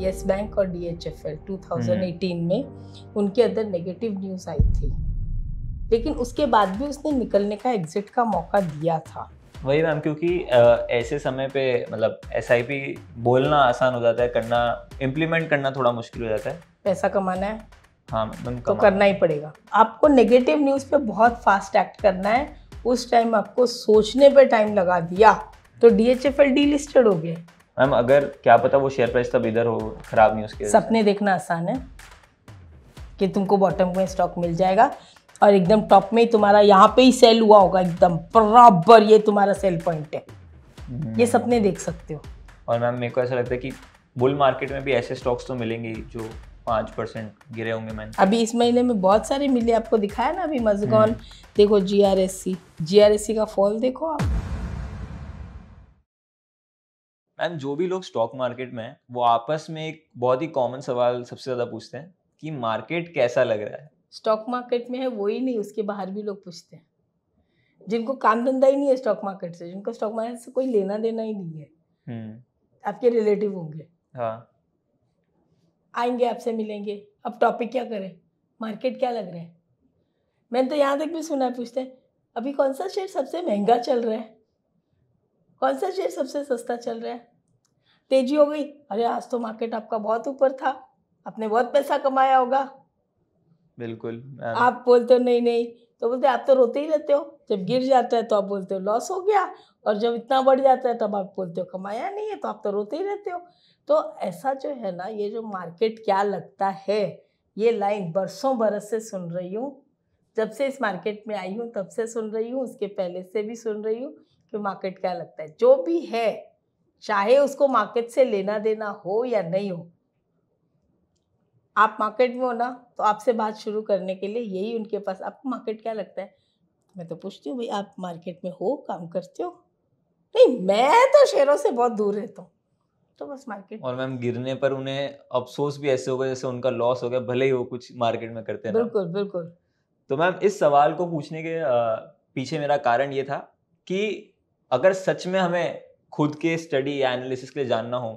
Yes Bank और D H F L two thousand eighteen में उनके अंदर नेगेटिव न्यूज़ आई थी लेकिन उसके बाद भी उसने निकलने का एग्जिट का मौका दिया था वही मैम क्योंकि ऐसे समय पे मतलब एस बोलना आसान हो जाता है करना इम्प्लीमेंट करना थोड़ा मुश्किल हो जाता है पैसा कमाना है हाँ मैम तो करना ही पड़ेगा आपको नेगेटिव न्यूज़ पे बहुत फास्ट एक्ट करना है उस टाइम आपको सोचने पे टाइम लगा दिया तो D H F L delisted हो गए मैम अगर क्या पता वो शेयर प्राइस तब इधर हो खराब नहीं उसके सपने देखना आसान है कि तुमको बॉटम में स्टॉक मिल जाएगा और एकदम टॉप में ही तुम्हारा यहाँ पे ही सेल हुआ होगा एकदम प्रॉपर ये तुम्हारा सेल पॉइंट है हम्म। ये सपने देख सकते हो और मैम मेरे को ऐसा लगता है कि बुल मार्केट में भी ऐसे स्टॉक्स तो मिलेंगे जो पाँच परसेंट गिरे होंगे मैंने अभी इस महीने में बहुत सारे मिले आपको दिखाया ना अभी मजगौन हम्म। देखो G G R R S C S C का फॉल देखो आप मैम जो भी लोग स्टॉक मार्केट में हैं वो आपस में एक बहुत ही कॉमन सवाल सबसे ज़्यादा पूछते हैं कि मार्केट कैसा लग रहा है स्टॉक मार्केट में है वो ही नहीं उसके बाहर भी लोग पूछते हैं जिनको काम धंधा ही नहीं है स्टॉक मार्केट से जिनको स्टॉक मार्केट से कोई लेना देना ही नहीं है हम्म। आपके रिलेटिव होंगे हाँ आएंगे आपसे मिलेंगे अब टॉपिक क्या करें मार्केट क्या लग रहा है मैंने तो यहाँ तक भी सुना है पूछते हैं अभी कौन सा शेयर सबसे महंगा चल रहा है कौन सा शेयर सबसे सस्ता चल रहा है तेजी हो गई अरे आज तो मार्केट आपका बहुत ऊपर था आपने बहुत पैसा कमाया होगा बिल्कुल आप बोलते हो नहीं नहीं तो बोलते आप तो रोते ही रहते हो जब गिर जाता है तो आप बोलते हो लॉस हो गया और जब इतना बढ़ जाता है तब आप बोलते हो कमाया नहीं है तो आप तो रोते ही रहते हो तो ऐसा जो है ना ये जो मार्केट क्या लगता है ये लाइन बरसों बरस से सुन रही हूँ जब से इस मार्केट में आई हूँ तब से सुन रही हूँ उसके पहले से भी सुन रही हूँ कि मार्केट क्या लगता है जो भी है चाहे उसको मार्केट से लेना देना हो या नहीं हो आप मार्केट में हो ना तो आपसे बात शुरू करने के लिए यही उनके पास आपको मार्केट क्या लगता है मैं तो पूछती हूँ भाई आप मार्केट में हो काम करते हो नहीं मैं तो शेयरों से बहुत दूर रहता हूँ तो बस मार्केट और मैम गिरने पर उन्हें अफसोस भी ऐसे होगा जैसे उनका लॉस हो गया भले ही वो कुछ मार्केट में करते हैं बिल्कुल बिल्कुल तो मैम इस सवाल को पूछने के पीछे मेरा कारण ये था कि अगर सच में हमें खुद के स्टडी या एनालिसिस के लिए जानना हो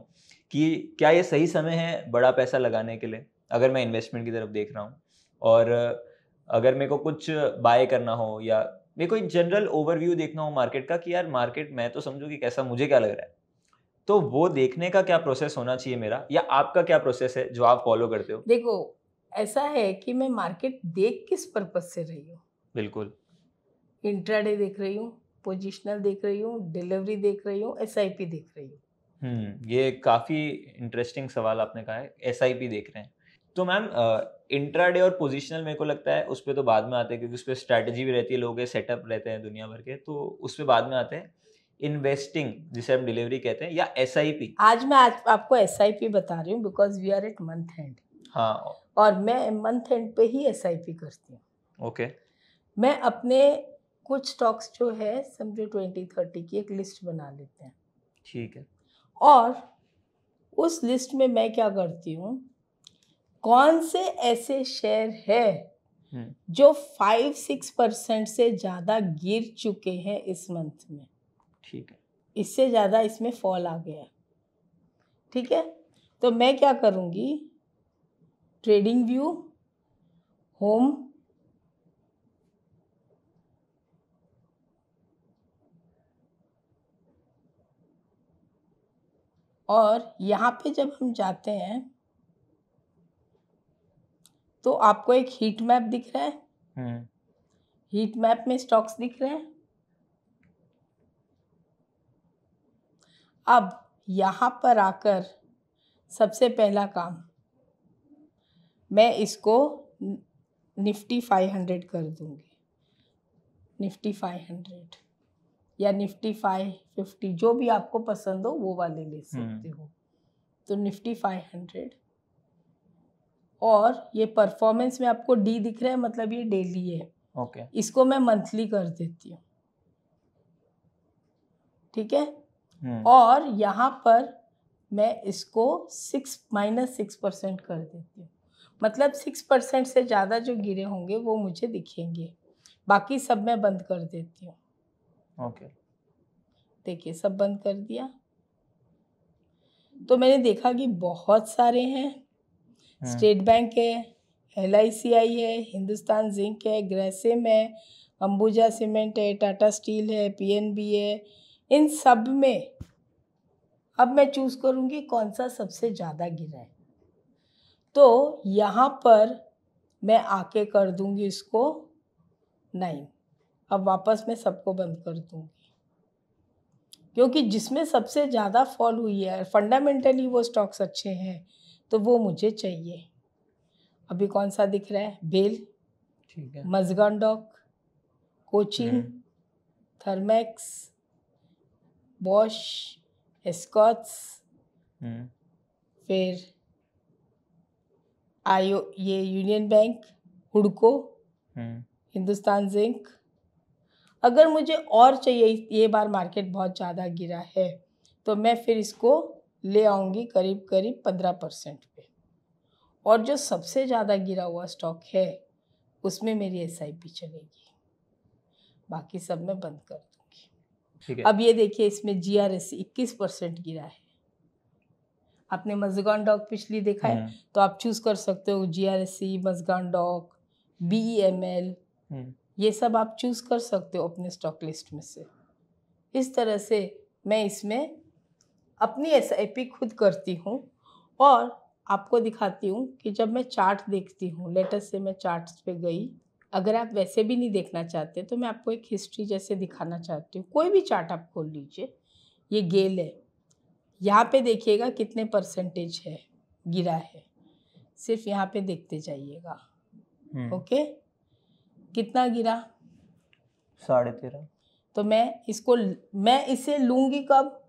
कि क्या ये सही समय है बड़ा पैसा लगाने के लिए अगर मैं इन्वेस्टमेंट की तरफ देख रहा हूँ और अगर मेरे को कुछ बाय करना हो या मेरे को एक जनरल ओवरव्यू देखना हो मार्केट का कि यार मार्केट मैं तो समझू कि कैसा मुझे क्या लग रहा है तो वो देखने का क्या प्रोसेस होना चाहिए मेरा या आपका क्या प्रोसेस है जो आप फॉलो करते हो देखो ऐसा है कि मैं मार्केट देख किस पर्पज से रही हूँ बिल्कुल इंट्राडे देख रही हूँ पोजिशनल देख रही हूँ डिलीवरी देख रही हूँ एस देख रही हूँ हम्म, ये काफ़ी इंटरेस्टिंग सवाल आपने कहा है एस देख रहे हैं तो मैम इंट्राडे और पोजिशनल मेरे को लगता है उस पर तो बाद में आते हैं क्योंकि उस पर स्ट्रैटेजी भी रहती है लोग सेटअप रहते हैं दुनिया भर के तो उस पर बाद में आते हैं इन्वेस्टिंग जिसे हम डिलीवरी कहते हैं या एस आज मैं आज आपको एस बता रही हूँ because we are at month end हाँ और मैं मंथ एंड पे ही एस करती हूँ ओके okay. मैं अपने कुछ स्टॉक्स जो है समझो ट्वेंटी थर्टी की एक लिस्ट बना लेते हैं ठीक है और उस लिस्ट में मैं क्या करती हूँ कौन से ऐसे शेयर है हम्म। जो फाइव सिक्स परसेंट से ज़्यादा गिर चुके हैं इस मंथ में ठीक है इससे ज़्यादा इसमें फॉल आ गया ठीक है तो मैं क्या करूँगी ट्रेडिंग व्यू होम और यहाँ पे जब हम जाते हैं तो आपको एक हीट मैप दिख रहा है हीट हम्म। मैप में स्टॉक्स दिख रहे हैं अब यहाँ पर आकर सबसे पहला काम मैं इसको निफ्टी फाइव हंड्रेड कर दूंगी निफ्टी फाइव हंड्रेड या निफ्टी फाइव फिफ्टी जो भी आपको पसंद हो वो वाले ले हम्म। सकते हो तो निफ्टी फाइव हंड्रेड और ये परफॉर्मेंस में आपको डी दिख रहा है मतलब ये डेली है ओके okay. इसको मैं मंथली कर देती हूँ ठीक है हम्म। और यहाँ पर मैं इसको सिक्स माइनस सिक्स परसेंट कर देती हूँ मतलब सिक्स परसेंट से ज़्यादा जो गिरे होंगे वो मुझे दिखेंगे बाकी सब मैं बंद कर देती हूँ ओके देखिए सब बंद कर दिया तो मैंने देखा कि बहुत सारे हैं हाँ। स्टेट बैंक है एल आई है हिंदुस्तान जिंक है ग्रेसिम है अंबुजा सीमेंट है टाटा स्टील है पीएनबी है इन सब में अब मैं चूज़ करूँगी कौन सा सबसे ज़्यादा गिरा है तो यहाँ पर मैं आके कर दूँगी इसको नाइन अब वापस मैं सबको बंद कर दूंगी क्योंकि जिसमें सबसे ज़्यादा फॉल हुई है फंडामेंटली वो स्टॉक्स अच्छे हैं तो वो मुझे चाहिए अभी कौन सा दिख रहा है बेल ठीक है कोचिंग थर्मैक्स बॉश एस्कॉट्स फिर आयो ये यूनियन बैंक हुडको हम्म। हिंदुस्तान जिंक अगर मुझे और चाहिए ये बार मार्केट बहुत ज़्यादा गिरा है तो मैं फिर इसको ले आऊँगी करीब करीब पंद्रह परसेंट पे और जो सबसे ज़्यादा गिरा हुआ स्टॉक है उसमें मेरी एस चलेगी बाकी सब मैं बंद कर दूँगी अब ये देखिए इसमें जी आर एस इक्कीस परसेंट गिरा है आपने मजगान डॉक पिछली देखा है हम्म। तो आप चूज़ कर सकते हो G R S C Mazagon Dock B M L ये सब आप चूज़ कर सकते हो अपने स्टॉक लिस्ट में से इस तरह से मैं इसमें अपनी एस आई पी खुद करती हूँ और आपको दिखाती हूँ कि जब मैं चार्ट देखती हूँ लेटेस्ट से मैं चार्ट पे गई अगर आप वैसे भी नहीं देखना चाहते तो मैं आपको एक हिस्ट्री जैसे दिखाना चाहती हूँ कोई भी चार्ट आप खोल लीजिए ये गेल है यहाँ पे देखिएगा कितने परसेंटेज है गिरा है सिर्फ यहाँ पे देखते जाइएगा हम्म। Okay okay? कितना गिरा साढ़े तेरह तो मैं इसको मैं इसे लूंगी कब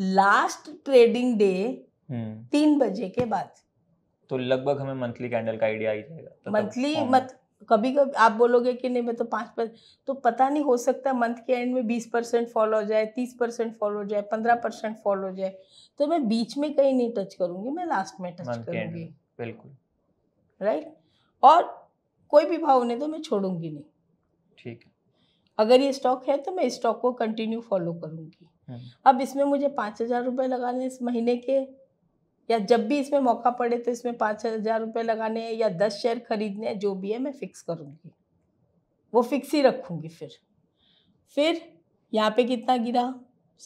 लास्ट ट्रेडिंग डे तीन बजे के बाद तो लगभग हमें मंथली कैंडल का आइडिया आ जाएगा मंथली तो मत कभी कभी आप बोलोगे कि नहीं मैं तो पाँच पर तो पता नहीं हो सकता मंथ के एंड में बीस परसेंट फॉल हो जाए तीस परसेंट फॉल हो जाए पंद्रह परसेंट फॉल हो जाए तो मैं बीच में कहीं नहीं टच करूंगी मैं लास्ट में टच करूंगी बिल्कुल राइट और कोई भी भाव होने दो तो मैं छोड़ूंगी नहीं ठीक अगर ये स्टॉक है तो मैं स्टॉक को कंटिन्यू फॉलो करूंगी हम्म। अब इसमें मुझे पाँच हज़ार रुपये लगाने इस महीने के या जब भी इसमें मौका पड़े तो इसमें पाँच हज़ार रुपये लगाने हैं या दस शेयर खरीदने हैं जो भी है मैं फिक्स करूँगी वो फिक्स ही रखूँगी फिर फिर यहाँ पे कितना गिरा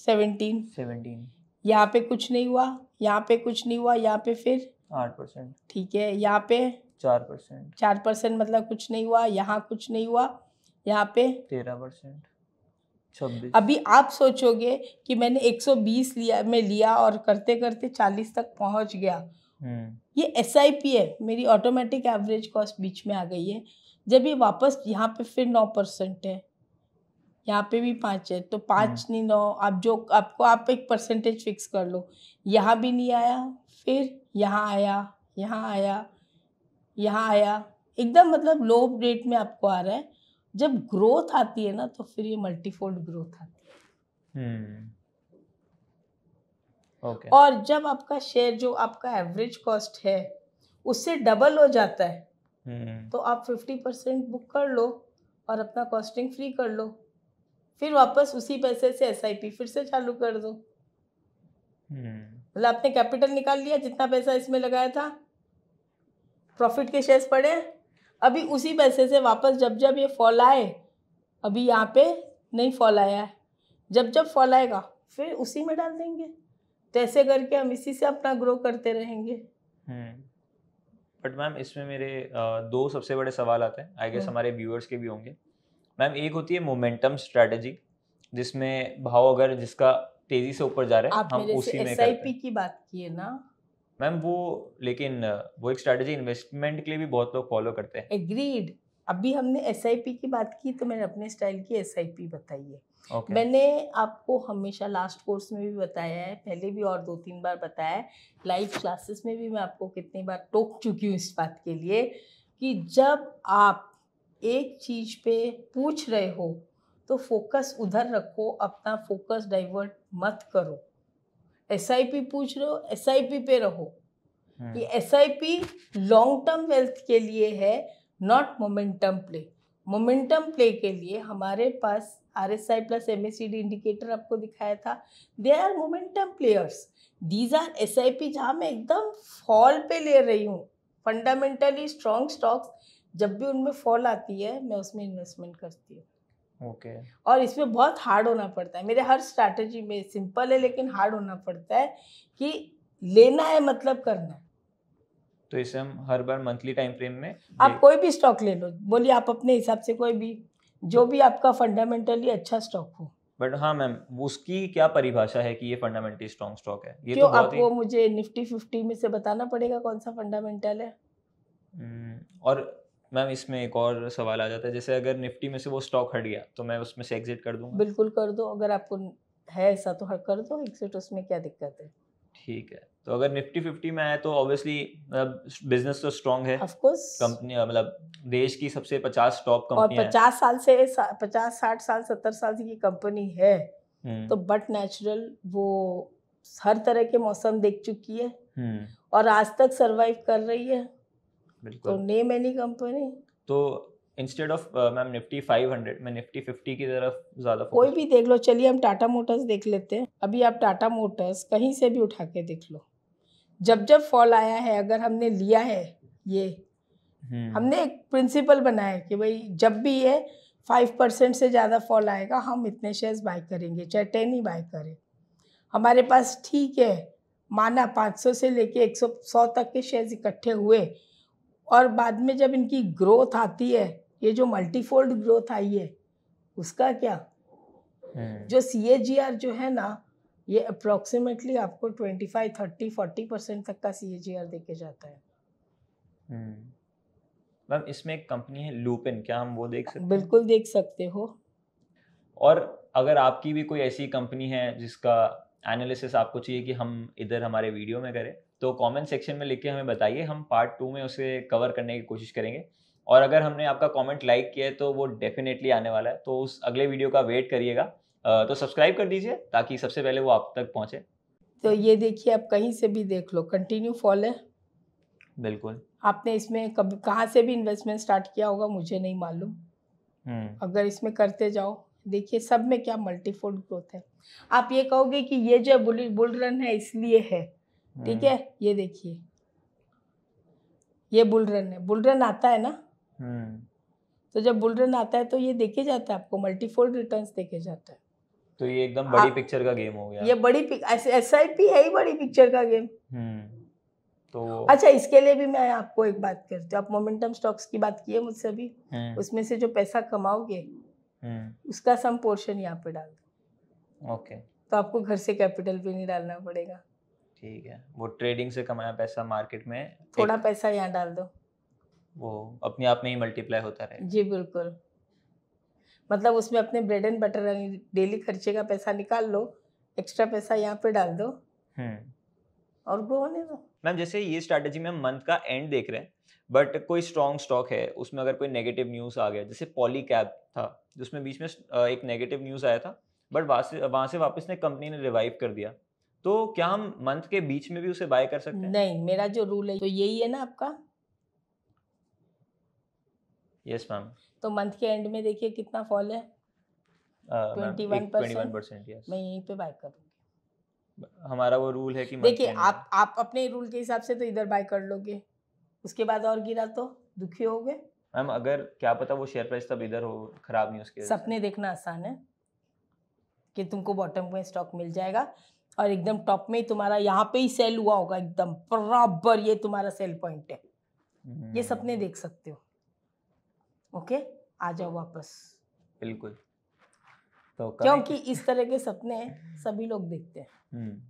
सेवनटीन सेवनटीन यहाँ पे कुछ नहीं हुआ यहाँ पे कुछ नहीं हुआ यहाँ पे फिर आठ परसेंट ठीक है यहाँ पे चार परसेंट चार परसेंट मतलब कुछ नहीं हुआ यहाँ कुछ नहीं हुआ यहाँ पे तेरह परसेंट छब्बीस अभी आप सोचोगे कि मैंने 120 लिया मैं लिया और करते करते 40 तक पहुंच गया हम्म। ये एस आई पी है मेरी ऑटोमेटिक एवरेज कॉस्ट बीच में आ गई है जब ये वापस यहाँ पे फिर नौ परसेंट है यहाँ पे भी पाँच है तो पाँच हम्म। नहीं नौ आप जो आपको आप एक परसेंटेज फिक्स कर लो यहाँ भी नहीं आया फिर यहाँ आया यहाँ आया यहाँ आया एकदम मतलब लो रेट में आपको आ रहा है जब ग्रोथ आती है ना तो फिर ये मल्टीफोल्ड ग्रोथ आती है हम्म। okay. और जब आपका शेयर जो आपका एवरेज कॉस्ट है उससे डबल हो जाता है hmm. तो आप फिफ्टी परसेंट बुक कर लो और अपना कॉस्टिंग फ्री कर लो फिर वापस उसी पैसे से एस फिर से चालू कर दो हम्म। मतलब hmm. आपने कैपिटल निकाल लिया जितना पैसा इसमें लगाया था प्रॉफिट के शेयर्स पड़े अभी उसी पैसे से वापस जब जब ये फॉल आए अभी यहाँ पे नहीं फॉल आया है जब जब फॉल आएगा फिर उसी में डाल देंगे तैसे तो करके हम इसी से अपना ग्रो करते रहेंगे बट मैम हम्म। इसमें मेरे दो सबसे बड़े सवाल आते हैं आई गेस हम्म। हमारे व्यूअर्स के भी होंगे मैम एक होती है मोमेंटम स्ट्रेटजी जिसमें भाव अगर जिसका तेजी से ऊपर जा रहा है आप हम मेरे उसी से एस की बात की है ना मैम वो लेकिन वो एक स्ट्रैटेजी इन्वेस्टमेंट के लिए भी बहुत लोग फॉलो करते हैं एग्रीड अभी हमने एस की बात की तो मैंने अपने स्टाइल की एस बताई है okay. मैंने आपको हमेशा लास्ट कोर्स में भी बताया है पहले भी और दो तीन बार बताया है लाइव क्लासेस में भी मैं आपको कितनी बार टोक चुकी हूँ इस बात के लिए कि जब आप एक चीज़ पे पूछ रहे हो तो फोकस उधर रखो अपना फोकस डाइवर्ट मत करो एस पूछ रहे हो एस पे रहो हम्म। ये एस लॉन्ग टर्म वेल्थ के लिए है not momentum play momentum play के लिए हमारे पास R S I plus M S C D indicator आपको दिखाया था they are momentum players these are S I P जहाँ मैं एकदम फॉल पे ले रही हूँ फंडामेंटली स्ट्रॉन्ग स्टॉक्स जब भी उनमें फॉल आती है मैं उसमें इन्वेस्टमेंट करती हूँ ओके okay. और इसमें बहुत हार्ड होना पड़ता है मेरे हर स्ट्रैटेजी में सिंपल है लेकिन हार्ड होना पड़ता है कि लेना है मतलब करना है तो इसे हम हर बार मंथली टाइम फ्रेम में आप कोई भी स्टॉक ले लो बोलिए आप अपने हिसाब से कोई भी जो भी आपका फंडामेंटली अच्छा स्टॉक हो बट हाँ मैम उसकी क्या परिभाषा है कि ये फंडामेंटली स्ट्रॉन्ग स्टॉक है ये तो क्यों तो आपको मुझे निफ्टी फिफ्टी में से बताना पड़ेगा कौन सा फंडामेंटल है hmm, और मैम इसमें एक और सवाल आ जाता है जैसे अगर निफ्टी में से वो स्टॉक हट गया तो मैं उसमें से एग्जिट कर दूंगा बिल्कुल कर दो अगर आपको है ऐसा तो कर दो एग्जिट उसमें क्या दिक्कत है ठीक है तो अगर निफ्टी फिफ्टी में आया तो ऑब्वियसली मतलब बिजनेस तो स्ट्रॉन्ग है ऑफकोर्स कंपनी मतलब देश की सबसे पचास टॉप कंपनी और पचास साल से पचास साठ साल सत्तर साल की कंपनी है हम्म। तो बट नेचुरल वो हर तरह के मौसम देख चुकी है हम्म। और आज तक सरवाइव कर रही है बिल्कुल तो नेम एनी कंपनी तो इंस्टेड ऑफ मैम निफ्टी 500 मैं निफ्टी 50 की तरफ ज़्यादा कोई भी देख लो चलिए हम टाटा मोटर्स देख लेते हैं अभी आप टाटा मोटर्स कहीं से भी उठा के देख लो जब जब फॉल आया है अगर हमने लिया है ये हम्म। हमने एक प्रिंसिपल बनाया कि भाई जब भी ये फाइव परसेंट से ज़्यादा फॉल आएगा हम इतने शेयर्स बाय करेंगे चाहे टेन ही बाय करें हमारे पास ठीक है माना 500 से लेके 100 सौ तक के शेयर्स इकट्ठे हुए और बाद में जब इनकी ग्रोथ आती है ये जो मल्टीफोल्ड ग्रोथ आई है उसका क्या हम्म। जो सी जो है ना ये अप्रोक्सीमेटली आपको twenty five thirty forty percent तक का सी ए जी आर दे के जाता है हम्म। मैम इसमें एक कंपनी है लूपिन क्या हम वो देख सकते बिल्कुल देख सकते हो और अगर आपकी भी कोई ऐसी कंपनी है जिसका एनालिसिस आपको चाहिए कि हम इधर हमारे वीडियो में करें तो कमेंट सेक्शन में लिख के हमें बताइए हम पार्ट टू में उसे कवर करने की कोशिश करेंगे और अगर हमने आपका कमेंट लाइक किया है तो वो डेफिनेटली आने वाला है तो उस अगले वीडियो का वेट करिएगा तो सब्सक्राइब कर दीजिए ताकि सबसे पहले वो आप तक पहुँचे तो ये देखिए आप कहीं से भी देख लो कंटिन्यू फॉल है बिल्कुल आपने इसमें कभी कहाँ से भी इन्वेस्टमेंट स्टार्ट किया होगा मुझे नहीं मालूम हम्म। अगर इसमें करते जाओ देखिए सब में क्या मल्टीफोल्ड ग्रोथ है आप ये कहोगे कि ये जो बुल बुल रन है इसलिए है ठीक हम्म। है ये देखिए ये बुलरन है बुलरन आता है ना हम्म। तो जब बुलरन आता है तो ये देखे जाता है आपको मल्टीफोल्ड रिटर्न देखे जाता है तो ये एकदम हाँ। बड़ी पिक्चर का गेम हो गया ये बड़ी एस आई पी है ही बड़ी पिक्चर का गेम हम्म। तो अच्छा इसके लिए भी मैं आपको एक बात करती हूँ आप मोमेंटम स्टॉक्स की बात की है मुझसे अभी उसमें से जो पैसा कमाओगे उसका सम पोर्शन यहाँ पे डाल दो ओके तो आपको घर से कैपिटल भी नहीं डालना पड़ेगा ठीक है वो ट्रेडिंग से कमाया पैसा मार्केट में थोड़ा पैसा यहाँ डाल दो वो अपने आप में ही मल्टीप्लाई होता रहे जी बिल्कुल मतलब उसमें अपने ब्रेड एंड बटर डेली खर्चे का पैसा निकाल लो एक्स्ट्रा पैसा यहाँ पे डाल दो हम्म। और ग्रो होने दो मैम जैसे ये स्ट्रेटेजी में मंथ का एंड देख रहे हैं बट कोई स्ट्रॉन्ग स्टॉक है उसमें अगर कोई नेगेटिव न्यूज़ आ गया जैसे पॉली कैब था जिसमें बीच में एक नेगेटिव न्यूज़ आया था बट वहाँ से वहाँ से वापस ने कंपनी ने रिवाइव कर दिया तो क्या हम मंथ के बीच में भी उसे बाय कर सकते हैं नहीं मेरा जो रूल है तो यही है ना आपका यस yes, मैम तो मंथ के एंड में देखिए कितना फॉल है ट्वेंटी वन परसेंट मैं यहीं पे बाय करूँ हमारा वो रूल है कि देखिए आप आप अपने रूल के हिसाब से तो इधर बाय कर लोगे उसके बाद और गिरा तो दुखी हो गए मैम अगर क्या पता वो शेयर प्राइस तब इधर हो खराब नहीं उसके सपने देखना आसान है कि तुमको बॉटम में स्टॉक मिल जाएगा और एकदम टॉप में ही तुम्हारा यहाँ पे ही सेल हुआ होगा एकदम बराबर ये तुम्हारा सेल पॉइंट है ये सपने हम्म। देख सकते हो ओके आ जाओ वापस बिल्कुल तो क्योंकि इस तरह के सपने सभी लोग देखते हैं हम्म।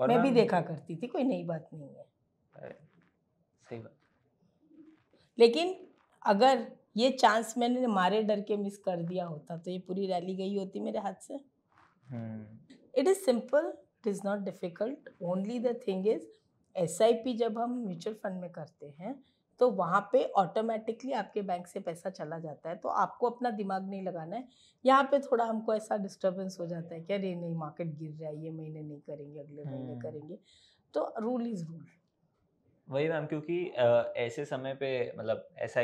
और मैं भी देखा करती थी कोई नई बात नहीं है सही बात लेकिन अगर ये चांस मैंने मारे डर के मिस कर दिया होता तो ये पूरी रैली गई होती मेरे हाथ से it is simple it is not difficult only the thing is as जब हम म्यूचुअल फंड में करते हैं तो वहाँ पे ऑटोमेटिकली आपके बैंक से पैसा चला जाता है तो आपको अपना दिमाग नहीं लगाना है यहाँ पे थोड़ा हमको ऐसा डिस्टर्बेंस हो जाता है कि अरे नहीं मार्केट गिर रहा है ये महीने नहीं करेंगे अगले महीने हम्म। करेंगे तो रूल इज़ रूल वही मैम क्योंकि ऐसे समय पे मतलब एस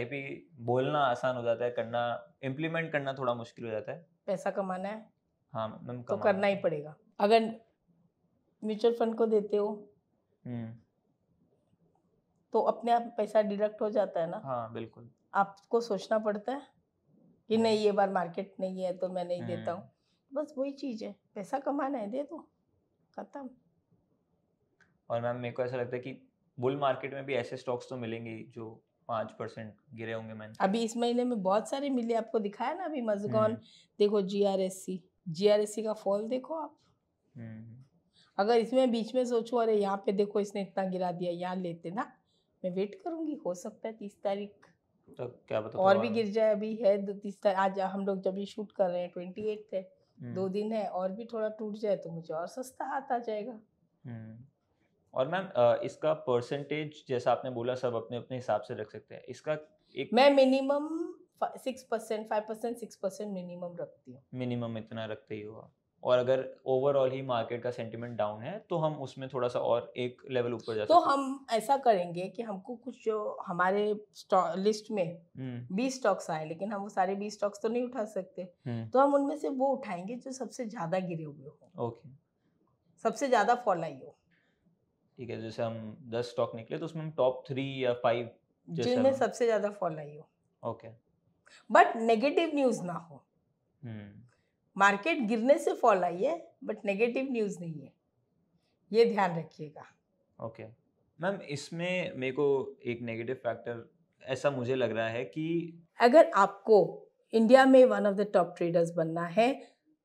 बोलना आसान हो जाता है करना इम्प्लीमेंट करना थोड़ा मुश्किल हो जाता है पैसा कमाना है हाँ मैम तो करना ही पड़ेगा अगर म्यूचुअल फंड को देते हो हम्म। तो अपने आप पैसा डिडक्ट हो जाता है ना हाँ बिल्कुल आपको सोचना पड़ता है कि हम्म। नहीं ये बार मार्केट नहीं है तो मैं नहीं देता हम्म। हूँ बस वही चीज़ है पैसा कमाना है दे दो खत्म और मैम मेरे को ऐसा लगता है कि बुल मार्केट में भी ऐसे स्टॉक्स तो मिलेंगे जो पाँच परसेंट गिरे होंगे मैंने अभी इस महीने में बहुत सारे मिले आपको दिखाया ना अभी मजगौन देखो G R S C GRSC का फॉल देखो आप हम्म। अगर इसमें बीच में सोचो अरे यहाँ पे देखो इसने इतना गिरा दिया यहाँ लेते ना मैं वेट करूंगी हो सकता है तीस तारीख तो क्या बता और तो भी गिर जाए अभी है दो तीस तारीख आज हम लोग जब ये शूट कर रहे हैं ट्वेंटी एट है हम्म। दो दिन है और भी थोड़ा टूट जाए तो मुझे और सस्ता हाथ आ जाएगा हम्म। और मैम इसका परसेंटेज जैसा आपने बोला सब अपने अपने हिसाब से रख सकते हैं इसका एक मैं minimum six percent five percent six percent minimum रखती हूँ मिनिमम इतना रखते ही हुआ और अगर ओवरऑल ही मार्केट का सेंटिमेंट डाउन है तो हम उसमें थोड़ा सा और एक लेवल ऊपर जा तो हम ऐसा करेंगे कि हमको कुछ जो हमारे लिस्ट में बीस हम्म। स्टॉक्स आए लेकिन हम वो सारे बीस स्टॉक्स तो नहीं उठा सकते हम्म। तो हम उनमें से वो उठाएंगे जो सबसे ज्यादा गिरे हुए हो ओके सबसे ज्यादा फॉल आई हो ठीक है जैसे हम दस स्टॉक निकले तो उसमें हम टॉप थ्री या फाइव जिनमें सबसे ज्यादा फॉल आई हो ओके बट नेगेटिव न्यूज ना हो हम्म। Market hmm. गिरने से फॉल आई है बट नेगेटिव न्यूज नहीं है ये ध्यान रखिएगा ओके मैम इसमें मेरे को एक नेगेटिव फैक्टर ऐसा मुझे लग रहा है कि अगर आपको इंडिया में one of the top traders बनना है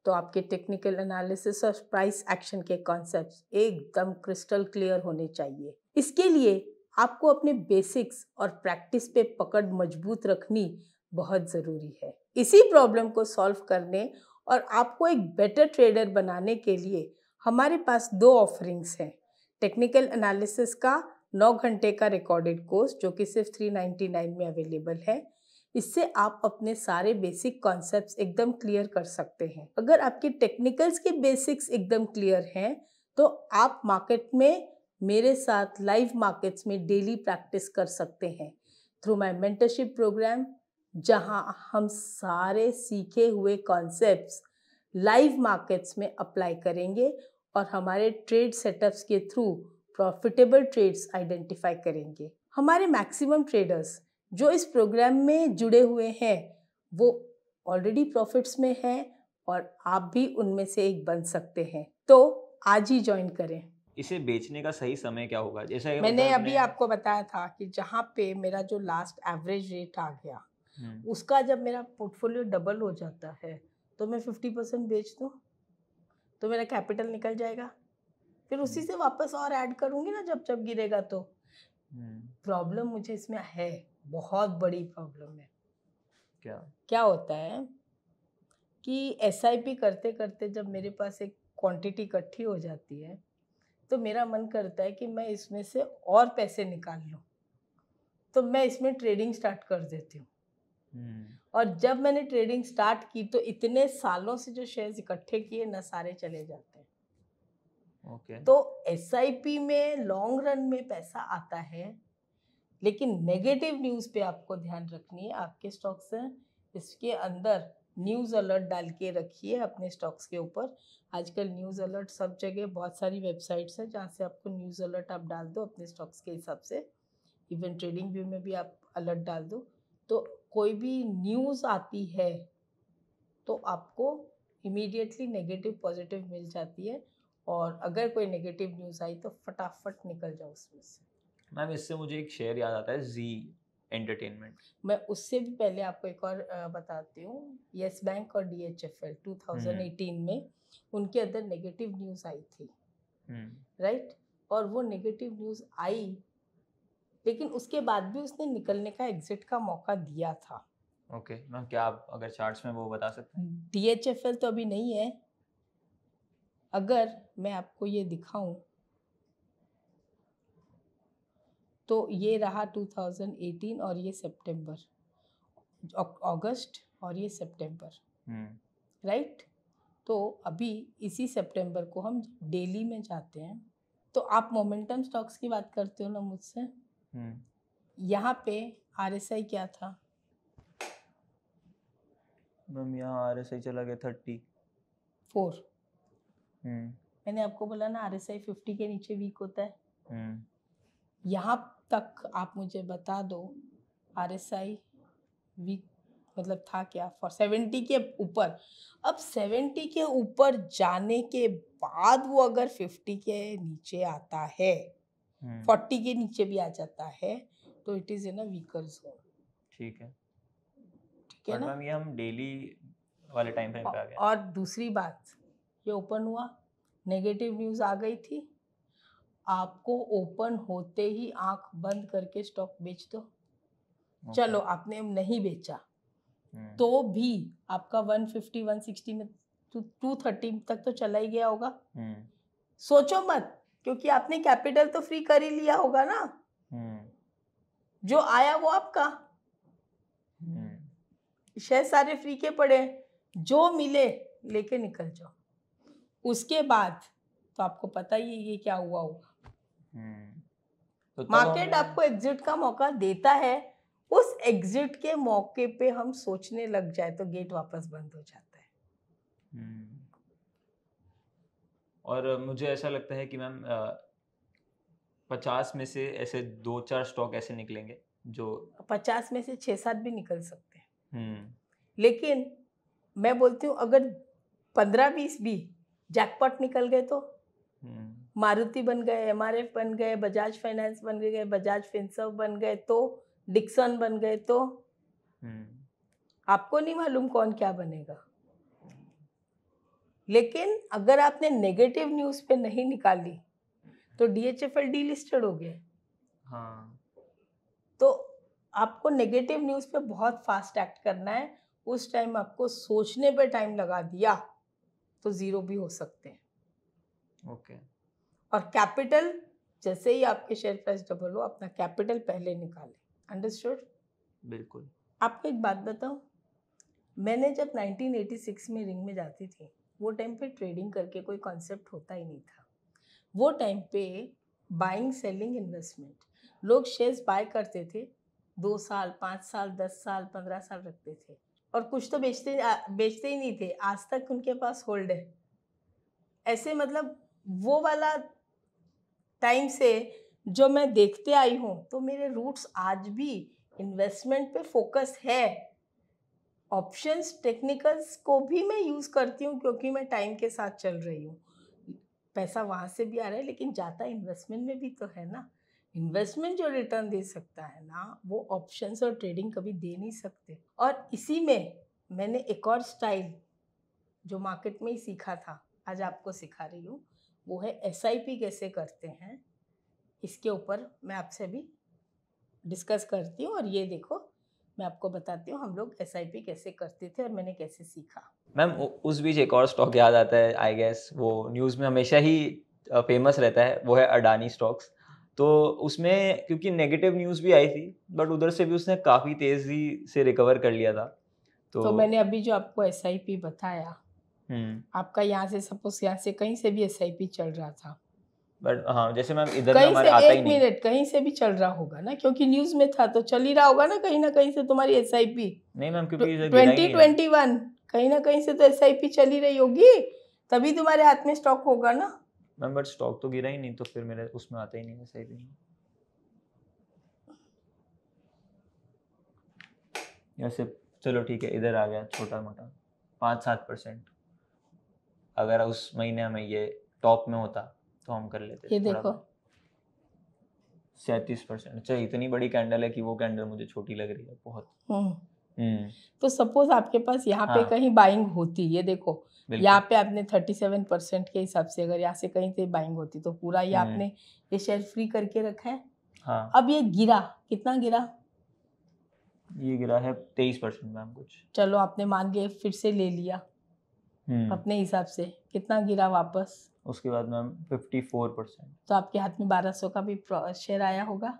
तो आपके टेक्निकल एनालिसिस और प्राइस एक्शन के कॉन्सेप्ट एकदम क्रिस्टल क्लियर होने चाहिए इसके लिए आपको अपने बेसिक्स और प्रैक्टिस पे पकड़ मजबूत रखनी बहुत ज़रूरी है इसी प्रॉब्लम को सॉल्व करने और आपको एक बेटर ट्रेडर बनाने के लिए हमारे पास दो ऑफरिंग्स हैं टेक्निकल एनालिसिस का नौ घंटे का रिकॉर्डेड कोर्स जो कि सिर्फ थ्री नाइन्टी नाइन में अवेलेबल है इससे आप अपने सारे बेसिक कॉन्सेप्ट्स एकदम क्लियर कर सकते हैं अगर आपके टेक्निकल्स के बेसिक्स एकदम क्लियर हैं तो आप मार्केट में मेरे साथ लाइव मार्केट्स में डेली प्रैक्टिस कर सकते हैं थ्रू माई मेंटरशिप प्रोग्राम जहां हम सारे सीखे हुए कॉन्सेप्ट्स लाइव मार्केट्स में अप्लाई करेंगे और हमारे ट्रेड सेटअप्स के थ्रू प्रॉफिटेबल ट्रेड्स आइडेंटिफाई करेंगे हमारे मैक्सिमम ट्रेडर्स जो इस प्रोग्राम में जुड़े हुए हैं वो ऑलरेडी प्रॉफिट्स में हैं और आप भी उनमें से एक बन सकते हैं तो आज ही ज्वाइन करें इसे बेचने का सही समय क्या होगा जैसे मैंने अभी आपको बताया था कि जहाँ पे मेरा जो लास्ट एवरेज रेट आ गया हम्म। उसका जब मेरा पोर्टफोलियो डबल हो जाता है तो मैं फिफ्टी परसेंट बेच दूँ तो मेरा कैपिटल निकल जाएगा फिर उसी हम्म। से वापस और ऐड करूँगी ना जब जब गिरेगा तो हम्म। प्रॉब्लम मुझे इसमें है बहुत बड़ी प्रॉब्लम है क्या क्या होता है कि एस करते करते जब मेरे पास एक क्वांटिटी इकट्ठी हो जाती है तो मेरा मन करता है कि मैं इसमें से और पैसे निकाल लूँ तो मैं इसमें ट्रेडिंग स्टार्ट कर देती हूँ हम्म। और जब मैंने ट्रेडिंग स्टार्ट की तो इतने सालों से जो शेयर्स इकट्ठे किए ना सारे चले जाते हैं okay. तो एस में लॉन्ग रन में पैसा आता है लेकिन नेगेटिव न्यूज़ पे आपको ध्यान रखनी है आपके स्टॉक्स हैं इसके अंदर न्यूज़ अलर्ट डाल के रखिए अपने स्टॉक्स के ऊपर आजकल न्यूज़ अलर्ट सब जगह बहुत सारी वेबसाइट्स हैं जहाँ से आपको न्यूज़ अलर्ट आप डाल दो अपने स्टॉक्स के हिसाब से इवन ट्रेडिंग व्यू में भी आप अलर्ट डाल दो तो कोई भी न्यूज़ आती है तो आपको इमीडिएटली नेगेटिव पॉजिटिव मिल जाती है और अगर कोई नेगेटिव न्यूज़ आई तो फटाफट निकल जाओ उसमें से मैम इससे मुझे एक शेयर याद आता है जी एंटरटेनमेंट मैं उससे भी पहले आपको एक और बताती हूँ येस बैंक और D H F L two thousand eighteen में उनके अंदर नेगेटिव न्यूज़ आई थी राइट हम्म। और वो नेगेटिव न्यूज़ आई लेकिन उसके बाद भी उसने निकलने का एग्जिट का मौका दिया था ओके okay, मैम क्या आप अगर चार्ट्स में वो बता सकते हैं डीएचएफएल तो अभी नहीं है अगर मैं आपको ये दिखाऊं तो ये रहा 2018 और ये सितंबर अगस्त और ये सितंबर राइट हम्म। right? तो अभी इसी सितंबर को हम डेली में जाते हैं तो आप मोमेंटम स्टॉक्स की बात करते हो ना मुझसे हम्म। यहाँ पे आर एस आई क्या था मैम यहाँ आर एस आई चला गया थर्टी हम्म। फोर मैंने आपको बोला ना आर एस आई फिफ्टी के नीचे वीक होता है हम्म। यहाँ तक आप मुझे बता दो आर एस आई वीक मतलब था क्या फॉर सेवेंटी के ऊपर अब सेवेंटी के ऊपर जाने के बाद वो अगर फिफ्टी के नीचे आता है हम्म। फोर्टी के नीचे भी आ जाता है तो it is in weaker zone ठीक है ठीक है ना हम डेली वाले टाइम पे आ गए और दूसरी बात ये ओपन हुआ नेगेटिव न्यूज आ गई थी आपको ओपन होते ही आंख बंद करके स्टॉक बेच दो okay. चलो आपने नहीं बेचा hmm. तो भी आपका 150 160 में टू तो थर्टी तक तो चला ही गया होगा hmm. सोचो मत क्योंकि आपने कैपिटल तो फ्री कर ही लिया होगा ना हम्म। जो आया वो आपका हम्म। शेयर सारे फ्री के पड़े जो मिले लेके निकल जाओ उसके बाद तो आपको पता ही ये क्या हुआ होगा हम्म। तो मार्केट आपको एग्जिट का मौका देता है उस एग्जिट के मौके पे हम सोचने लग जाए तो गेट वापस बंद हो जाता है और मुझे ऐसा लगता है कि मैम पचास में से ऐसे दो चार स्टॉक ऐसे निकलेंगे जो पचास में से छः सात भी निकल सकते हैं हम्म। लेकिन मैं बोलती हूँ अगर पंद्रह बीस भी जैकपॉट निकल गए तो हम्म। मारुति बन गए एम बन गए बजाज फाइनेंस बन गए बजाज फिंसव बन गए तो डिक्सन बन गए तो हम्म। आपको नहीं मालूम कौन क्या बनेगा लेकिन अगर आपने नेगेटिव न्यूज पे नहीं निकाली तो डीएचएफएल डीलिस्टेड हो गया हाँ तो आपको नेगेटिव न्यूज पे बहुत फास्ट एक्ट करना है उस टाइम आपको सोचने पे टाइम लगा दिया तो जीरो भी हो सकते हैं ओके और कैपिटल जैसे ही आपके शेयर प्राइस डबल हो अपना कैपिटल पहले निकाले अंडरस्टूड बिल्कुल आपको एक बात बताऊं मैंने जब 1986 में रिंग में जाती थी वो टाइम पे ट्रेडिंग करके कोई कॉन्सेप्ट होता ही नहीं था वो टाइम पे बाइंग सेलिंग इन्वेस्टमेंट लोग शेयर्स बाय करते थे दो साल पाँच साल दस साल पंद्रह साल रखते थे और कुछ तो बेचते बेचते ही नहीं थे आज तक उनके पास होल्ड है ऐसे मतलब वो वाला टाइम से जो मैं देखते आई हूँ तो मेरे रूट्स आज भी इन्वेस्टमेंट पे फोकस है ऑप्शंस टेक्निकल्स को भी मैं यूज़ करती हूँ क्योंकि मैं टाइम के साथ चल रही हूँ पैसा वहाँ से भी आ रहा है लेकिन जाता इन्वेस्टमेंट में भी तो है ना इन्वेस्टमेंट जो रिटर्न दे सकता है ना वो ऑप्शंस और ट्रेडिंग कभी दे नहीं सकते और इसी में मैंने एक और स्टाइल जो मार्केट में ही सीखा था आज आपको सिखा रही हूँ वो है एस कैसे करते हैं इसके ऊपर मैं आपसे भी डिस्कस करती हूँ और ये देखो मैं आपको बताती हूँ हम लोग एस कैसे करते थे और मैंने कैसे सीखा मैम उस बीच एक और स्टॉक याद आता है आई गेस वो न्यूज़ में हमेशा ही फेमस रहता है वो है अडानी स्टॉक्स तो उसमें क्योंकि नेगेटिव न्यूज़ भी आई थी बट उधर से भी उसने काफ़ी तेज़ी से रिकवर कर लिया था तो, तो मैंने अभी जो आपको एस बताया हम्म। आपका यहाँ से सपोज यहाँ से कहीं से भी एस चल रहा था बट हाँ जैसे मैम इधर कहीं से आता एक मिनट कहीं से भी चल रहा होगा ना क्योंकि न्यूज में था तो चल ही रहा होगा ना कहीं ना कहीं से तुम्हारी एस आई पी नहीं मैम क्योंकि ट्वेंटी ट्वेंटी वन कहीं ना कहीं से तो एस आई पी चल ही रही होगी तभी तुम्हारे हाथ में स्टॉक होगा ना मैम बट स्टॉक तो गिरा ही नहीं तो फिर मेरे उसमें आता ही नहीं एस आई पी में जैसे चलो ठीक है इधर आ गया छोटा मोटा पाँच सात परसेंट अगर उस महीने में ये टॉप में होता तो हम कर लेते ये देखो सैतीस परसेंट अच्छा इतनी बड़ी कैंडल है कि वो कैंडल मुझे छोटी लग रही है बहुत हम्म। हम्म। तो सपोज आपके पास यहाँ पे हाँ। कहीं बाइंग होती ये देखो यहाँ पे आपने थर्टी सेवन परसेंट के हिसाब से अगर यहाँ से कहीं से बाइंग होती तो पूरा ये हम्म। आपने ये शेयर फ्री करके रखा है हाँ। अब ये गिरा कितना गिरा ये गिरा है तेईस परसेंट मैम कुछ चलो आपने मान के फिर से ले लिया अपने हिसाब से कितना गिरा वापस उसके बाद मैम फिफ्टी फोर परसेंट तो आपके हाथ में बारह सौ का भी शेयर आया होगा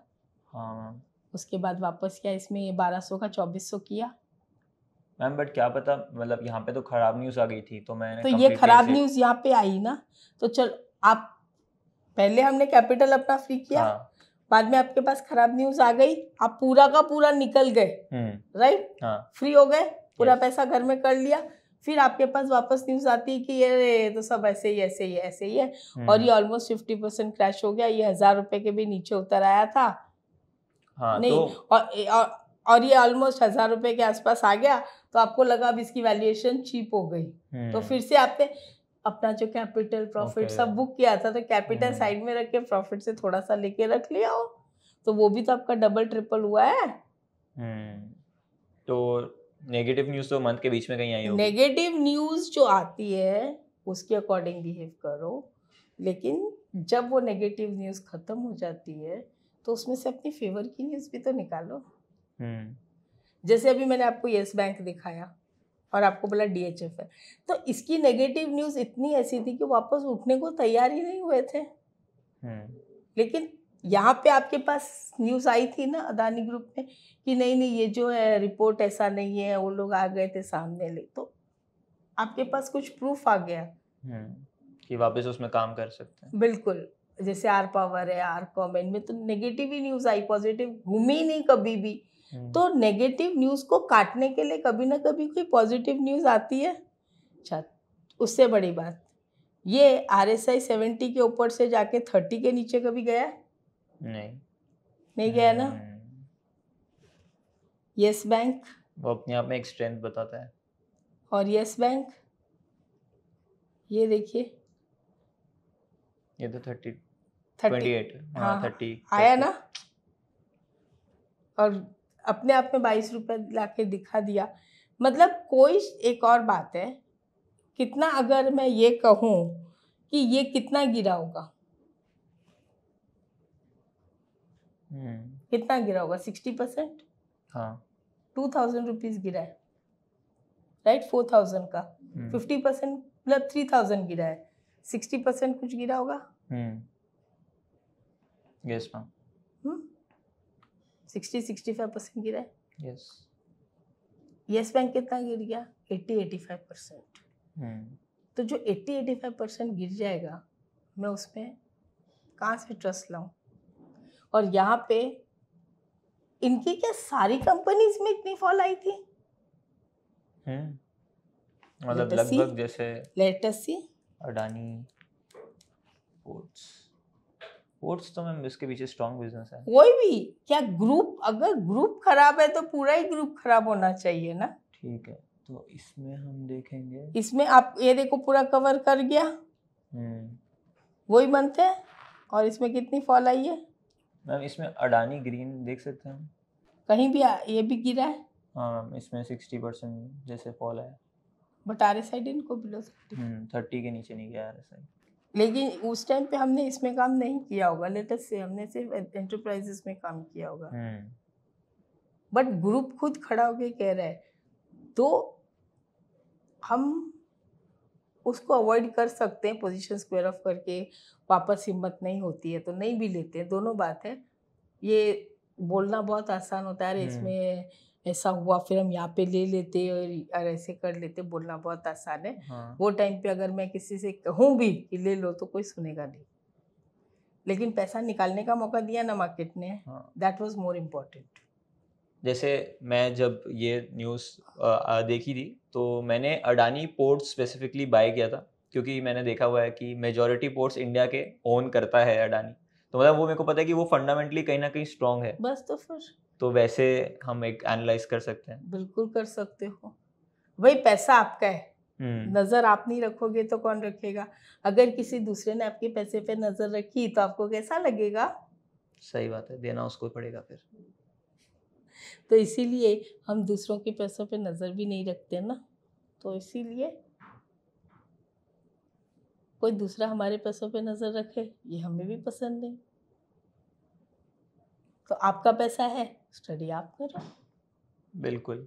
हाँ मैम उसके बाद वापस क्या इसमें बारह सौ का चौबीस सौ किया मैम बट क्या पता मतलब यहाँ पे तो खराब न्यूज़ आ गई थी तो मैंने तो ये खराब न्यूज़ यहाँ पे आई ना तो चल आप पहले हमने कैपिटल अपना फ्री किया हाँ। बाद में आपके पास खराब न्यूज आ गई आप पूरा का पूरा निकल गए राइट हम्म। हाँ। फ्री हो गए पूरा पैसा घर में कर लिया फिर आपके पास वापस न्यूज़ आती है कि ये तो सब ऐसे ही ऐसे ही ऐसे ही है हम्म। और ये ऑलमोस्ट फिफ्टी परसेंट क्रैश हो गया ये हज़ार रुपए के भी नीचे उतर आया था हाँ, नहीं तो... और, और और ये ऑलमोस्ट हज़ार रुपए के आसपास आ गया तो आपको लगा अब इसकी वैल्यूएशन चीप हो गई तो हम्म। फिर से आपने अपना जो कैपिटल प्रॉफिट okay. सब बुक किया था तो कैपिटल साइड हम्म। में रख के प्रॉफिट से थोड़ा सा लेके रख लिया हो तो वो भी तो आपका डबल ट्रिपल हुआ है तो नेगेटिव न्यूज तो मंथ के बीच में कहीं आई होगी नेगेटिव न्यूज जो आती है उसके अकॉर्डिंग बिहेव करो लेकिन जब वो नेगेटिव न्यूज खत्म हो जाती है तो उसमें से अपनी फेवर की न्यूज भी तो निकालो हम्म। जैसे अभी मैंने आपको येस बैंक दिखाया और आपको बोला डी एच एफ है तो इसकी नेगेटिव न्यूज इतनी ऐसी थी कि वापस उठने को तैयार ही नहीं हुए थे हम्म। लेकिन यहाँ पे आपके पास न्यूज़ आई थी ना अदानी ग्रुप में कि नहीं नहीं ये जो है रिपोर्ट ऐसा नहीं है वो लोग आ गए थे सामने ले तो आपके पास कुछ प्रूफ आ गया हम्म, कि वापस उसमें काम कर सकते हैं बिल्कुल जैसे आर पावर है आर कॉम इनमें तो नेगेटिव ही न्यूज़ आई पॉजिटिव घूमी नहीं कभी भी हम्म। तो नेगेटिव न्यूज़ को काटने के लिए कभी ना कभी कोई पॉजिटिव न्यूज़ आती है अच्छा उससे बड़ी बात ये आर एस आई सेवेंटी के ऊपर से जाके थर्टी के नीचे कभी गया है नहीं नहीं गया ना यस हम्म। बैंक वो अपने आप में एक स्ट्रेंथ बताता है और यस बैंक ये देखिए ये तो थर्टी एट हाँ थर्टी हाँ, आया ना और अपने आप में बाईस रुपए ला के दिखा दिया मतलब कोई एक और बात है कितना अगर मैं ये कहूँ कि ये कितना गिरा होगा हम्म। कितना गिरा होगा सिक्सटी परसेंट हाँ। टू थाउजेंड रुपीज़ गिरा है राइट फोर थाउजेंड का हम्म। फिफ्टी परसेंट मतलब थ्री थाउजेंड गिरा है सिक्सटी परसेंट कुछ गिरा होगा यस मैम हम्म। सिक्सटी सिक्सटी फाइव परसेंट गिरा है यस यस बैंक कितना गिर गया एट्टी एटी फाइव परसेंट तो जो एट्टी एटी फाइव परसेंट गिर जाएगा मैं उसमें कहाँ से ट्रस्ट लाऊं और यहाँ पे इनकी क्या सारी कंपनीज में इतनी फॉल आई थी हम्म। मतलब लगभग जैसे लेटेस्ट अडानी पोर्ट्स पोर्ट्स तो मैम इसके पीछे स्ट्रांग बिजनेस है कोई भी क्या ग्रुप अगर ग्रुप खराब है तो पूरा ही ग्रुप खराब होना चाहिए ना ठीक है तो इसमें हम देखेंगे इसमें आप ये देखो पूरा कवर कर गया हम्म। वही बनते हैं और इसमें कितनी फॉल आई है मैम इसमें अडानी ग्रीन देख सकते हैं कहीं भी आ, ये भी गिरा है हाँ मैम इसमें सिक्सटी परसेंट जैसे फॉल है बट आर एस आई इनको बिलो थर्टी के नीचे नहीं गया आर लेकिन उस टाइम पे हमने इसमें काम नहीं किया होगा लेटेस्ट से हमने सिर्फ एंटरप्राइजेस में काम किया होगा बट हम्म। ग्रुप खुद खड़ा होके कह रहा है तो हम उसको अवॉइड कर सकते हैं पोजीशन स्क्वेयर ऑफ करके वापस हिम्मत नहीं होती है तो नहीं भी लेते हैं दोनों बात है ये बोलना बहुत आसान होता है अरे हम्म। इसमें ऐसा हुआ फिर हम यहाँ पे ले लेते और ऐसे कर लेते बोलना बहुत आसान है हाँ। वो टाइम पे अगर मैं किसी से कहूँ भी कि ले लो तो कोई सुनेगा नहीं लेकिन पैसा निकालने का मौका दिया ना मार्केट ने दैट वॉज मोर इम्पोर्टेंट जैसे मैं जब ये न्यूज़ देखी थी तो मैंने अडानी पोर्ट स्पेसिफिकली बाय किया था क्योंकि मैंने देखा हुआ है कि मेजोरिटी पोर्ट्स इंडिया के ओन करता है अडानी तो मतलब वो मेरे को पता है कि वो फंडामेंटली कहीं ना कहीं स्ट्रांग है बस तो फिर तो वैसे हम एक एनालाइज कर सकते हैं बिल्कुल कर सकते हो वही पैसा आपका है हम्म। नजर आप नहीं रखोगे तो कौन रखेगा अगर किसी दूसरे ने आपके पैसे पे नजर रखी तो आपको कैसा लगेगा सही बात है देना उसको पड़ेगा फिर तो इसीलिए हम दूसरों के पैसों पे नज़र भी नहीं रखते ना तो इसीलिए कोई दूसरा हमारे पैसों पे नज़र रखे ये हमें भी पसंद नहीं तो आपका पैसा है स्टडी आप करो बिल्कुल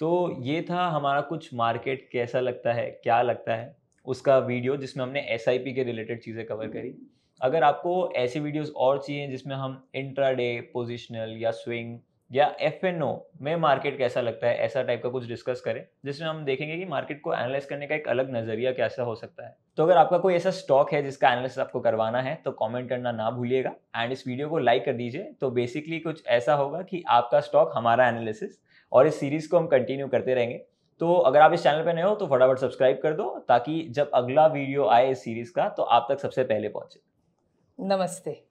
तो ये था हमारा कुछ मार्केट कैसा लगता है क्या लगता है उसका वीडियो जिसमें हमने एस के रिलेटेड चीज़ें कवर करी हम्म। अगर आपको ऐसे वीडियोस और चाहिए जिसमें हम इंट्रा डे पोजिशनल या स्विंग या एफ एन ओ में मार्केट कैसा लगता है ऐसा टाइप का कुछ डिस्कस करें जिसमें हम देखेंगे कि मार्केट को एनालाइज करने का एक अलग नजरिया कैसा हो सकता है तो अगर आपका कोई ऐसा स्टॉक है जिसका एनालिसिस आपको करवाना है तो कमेंट करना ना भूलिएगा एंड इस वीडियो को लाइक कर दीजिए तो बेसिकली कुछ ऐसा होगा कि आपका स्टॉक हमारा एनालिसिस और इस सीरीज को हम कंटिन्यू करते रहेंगे तो अगर आप इस चैनल पर नए हो तो फटाफट सब्सक्राइब कर दो ताकि जब अगला वीडियो आए इस सीरीज का तो आप तक सबसे पहले पहुंचे नमस्ते